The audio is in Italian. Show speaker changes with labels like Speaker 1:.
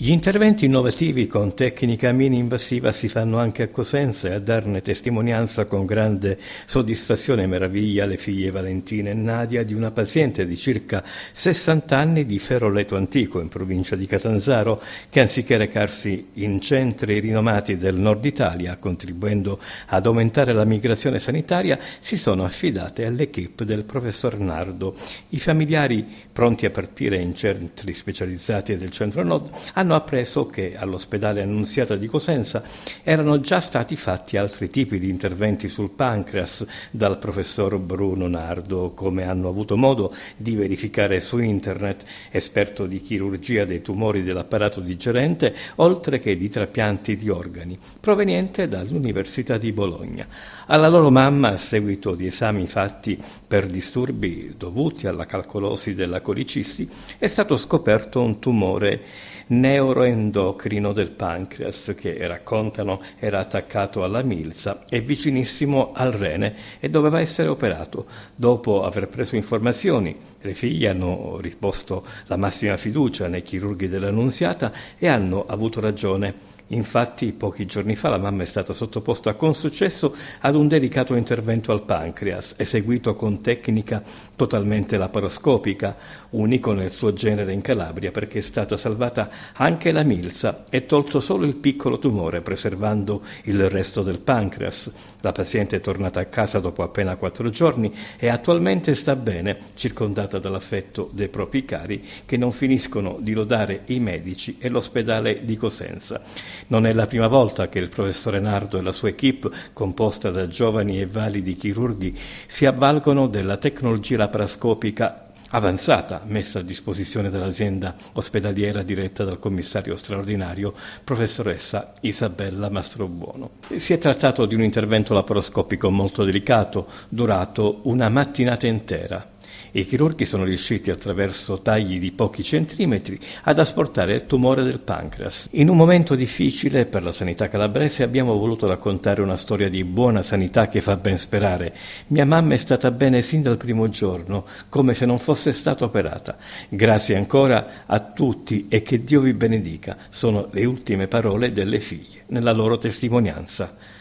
Speaker 1: Gli interventi innovativi con tecnica mini-invasiva si fanno anche a Cosenza e a darne testimonianza con grande soddisfazione e meraviglia le figlie Valentina e Nadia di una paziente di circa 60 anni di Ferroleto Antico in provincia di Catanzaro che anziché recarsi in centri rinomati del nord Italia contribuendo ad aumentare la migrazione sanitaria si sono affidate all'equipe del professor Nardo. I familiari pronti a partire in centri specializzati del centro nord hanno hanno appreso che all'ospedale Annunziata di Cosenza erano già stati fatti altri tipi di interventi sul pancreas dal professor Bruno Nardo, come hanno avuto modo di verificare su internet, esperto di chirurgia dei tumori dell'apparato digerente, oltre che di trapianti di organi, proveniente dall'Università di Bologna. Alla loro mamma, a seguito di esami fatti per disturbi dovuti alla calcolosi della colicisti, è stato scoperto un tumore neuroendocrino del pancreas che raccontano era attaccato alla milza e vicinissimo al rene e doveva essere operato. Dopo aver preso informazioni, le figlie hanno riposto la massima fiducia nei chirurghi dell'Annunziata e hanno avuto ragione. Infatti pochi giorni fa la mamma è stata sottoposta con successo ad un delicato intervento al pancreas, eseguito con tecnica totalmente laparoscopica, unico nel suo genere in Calabria perché è stata salvata anche la milza e tolto solo il piccolo tumore, preservando il resto del pancreas. La paziente è tornata a casa dopo appena quattro giorni e attualmente sta bene, circondata dall'affetto dei propri cari che non finiscono di lodare i medici e l'ospedale di Cosenza. Non è la prima volta che il professor Nardo e la sua equip, composta da giovani e validi chirurghi, si avvalgono della tecnologia laparoscopica avanzata messa a disposizione dall'azienda ospedaliera diretta dal commissario straordinario, professoressa Isabella Mastrobuono. Si è trattato di un intervento laparoscopico molto delicato, durato una mattinata intera. I chirurghi sono riusciti attraverso tagli di pochi centimetri ad asportare il tumore del pancreas. In un momento difficile per la sanità calabrese abbiamo voluto raccontare una storia di buona sanità che fa ben sperare. Mia mamma è stata bene sin dal primo giorno, come se non fosse stata operata. Grazie ancora a tutti e che Dio vi benedica. Sono le ultime parole delle figlie nella loro testimonianza.